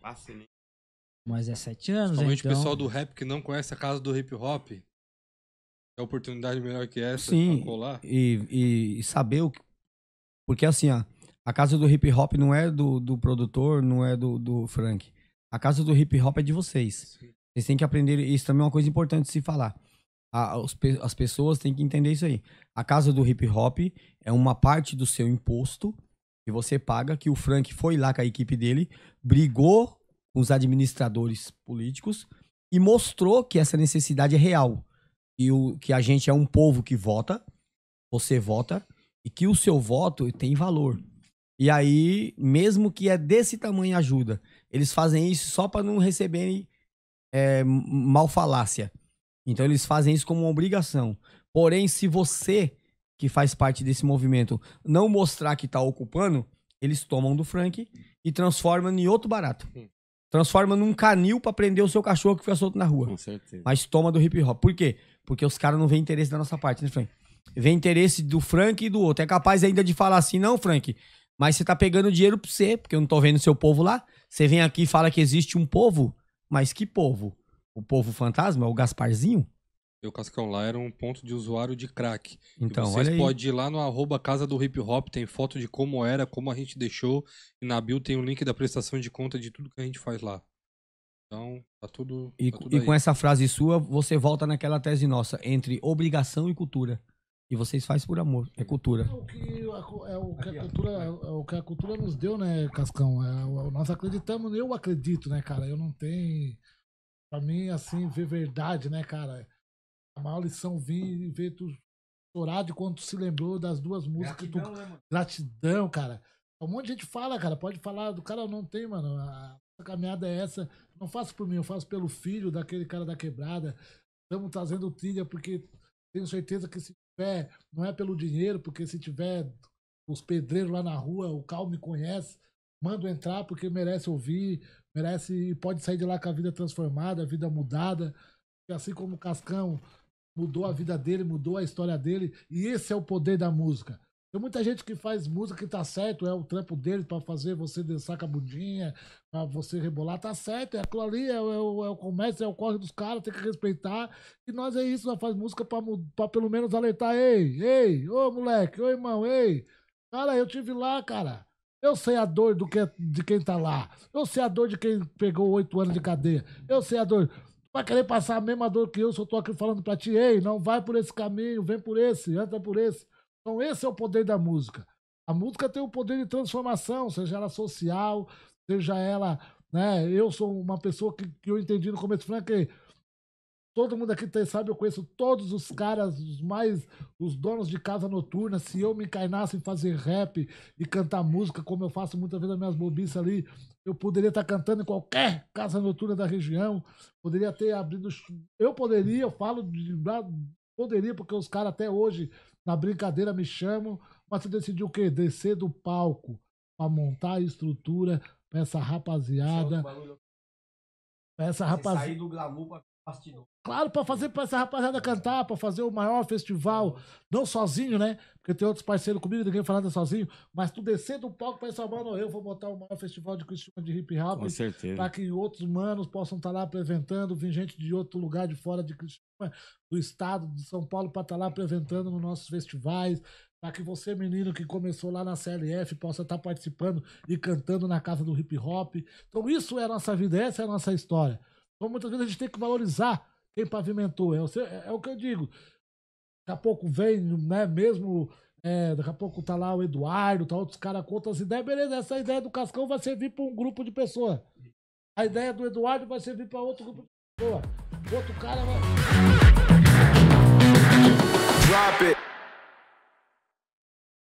Passa nem. Né? Mas é sete anos, Principalmente então... o pessoal do rap que não conhece a casa do hip hop. É oportunidade melhor que essa Sim, colar. E, e saber o que. Porque assim, ó, a casa do hip hop não é do, do produtor, não é do, do Frank. A casa do hip hop é de vocês. Sim. Vocês têm que aprender. Isso também é uma coisa importante de se falar. A, as pessoas têm que entender isso aí. A casa do hip hop é uma parte do seu imposto e você paga que o Frank foi lá com a equipe dele, brigou com os administradores políticos e mostrou que essa necessidade é real. E o, que a gente é um povo que vota, você vota, e que o seu voto tem valor. E aí, mesmo que é desse tamanho ajuda, eles fazem isso só para não receberem é, malfalácia. Então eles fazem isso como uma obrigação. Porém, se você que faz parte desse movimento, não mostrar que tá ocupando, eles tomam do Frank e transformam em outro barato. Transforma num canil para prender o seu cachorro que foi solto na rua. Com certeza. Mas toma do hip hop. Por quê? Porque os caras não veem interesse da nossa parte, né, Frank? Vê interesse do Frank e do outro. É capaz ainda de falar assim, não, Frank, mas você tá pegando dinheiro pra você, porque eu não tô vendo seu povo lá. Você vem aqui e fala que existe um povo, mas que povo? O povo fantasma? O Gasparzinho? o Cascão lá era um ponto de usuário de crack. Então, e vocês podem ir lá no arroba Casa do Hip Hop, tem foto de como era, como a gente deixou. E na bio tem o link da prestação de conta de tudo que a gente faz lá. Então, tá tudo. E, tá tudo e com essa frase sua, você volta naquela tese nossa, entre obrigação e cultura. E vocês fazem por amor, é cultura. É o que, a, é cultura, é, é o que a cultura nos deu, né, Cascão? É, é nós acreditamos, eu acredito, né, cara? Eu não tenho. Pra mim, assim, ver verdade, né, cara? uma lição vir ver tu chorar de quando tu se lembrou das duas músicas. Gratidão, tu... né, Gratidão, cara. Um monte de gente fala, cara, pode falar do cara, não tem, mano. A caminhada é essa. Não faço por mim, eu faço pelo filho daquele cara da quebrada. Estamos trazendo trilha porque tenho certeza que se tiver, não é pelo dinheiro, porque se tiver os pedreiros lá na rua, o Cal me conhece, mando entrar porque merece ouvir, merece e pode sair de lá com a vida transformada, a vida mudada. E assim como o Cascão mudou a vida dele, mudou a história dele, e esse é o poder da música. Tem muita gente que faz música que tá certo, é o trampo dele para fazer você dançar com a bundinha, pra você rebolar, tá certo, é aquilo ali, é, é, o, é o comércio, é o corre dos caras, tem que respeitar. E nós é isso, nós faz música pra, pra pelo menos alertar, ei, ei, ô moleque, ô irmão, ei. Cara, eu tive lá, cara. Eu sei a dor do que, é, de quem tá lá. Eu sei a dor de quem pegou oito anos de cadeia. Eu sei a dor. Vai querer passar a mesma dor que eu, se eu estou aqui falando para ti, ei, não vai por esse caminho, vem por esse, entra por esse. Então, esse é o poder da música. A música tem o poder de transformação, seja ela social, seja ela. Né? Eu sou uma pessoa que, que eu entendi no começo, Frank, Todo mundo aqui sabe, eu conheço todos os caras, os mais, os donos de casa noturna. Se eu me encarnasse em fazer rap e cantar música, como eu faço muitas vezes nas minhas bobices ali, eu poderia estar cantando em qualquer casa noturna da região. Poderia ter abrido. Eu poderia, eu falo de. Poderia, porque os caras até hoje, na brincadeira, me chamam. Mas você decidiu o quê? Descer do palco para montar a estrutura para essa rapaziada. Pra essa rapaziada. Sair do glamour pra Claro, para fazer para essa rapaziada cantar, para fazer o maior festival, não sozinho, né? Porque tem outros parceiros comigo, ninguém falando sozinho, mas tu descer do palco para essa mano, eu vou botar o maior festival de Cristiano de hip hop, com certeza. Para que outros manos possam estar tá lá apresentando, vir gente de outro lugar de fora de Cristiano, do estado de São Paulo para estar tá lá apresentando nos nossos festivais, para que você, menino que começou lá na CLF, possa estar tá participando e cantando na casa do hip hop. Então isso é a nossa vida, essa é a nossa história. Então muitas vezes a gente tem que valorizar quem pavimentou. É, é, é o que eu digo. Daqui a pouco vem, né, mesmo. É, daqui a pouco tá lá o Eduardo, tá outros caras com outras ideias. Beleza, essa ideia do Cascão vai servir para um grupo de pessoas. A ideia do Eduardo vai servir para outro grupo de pessoas. Outro cara vai. Drop it.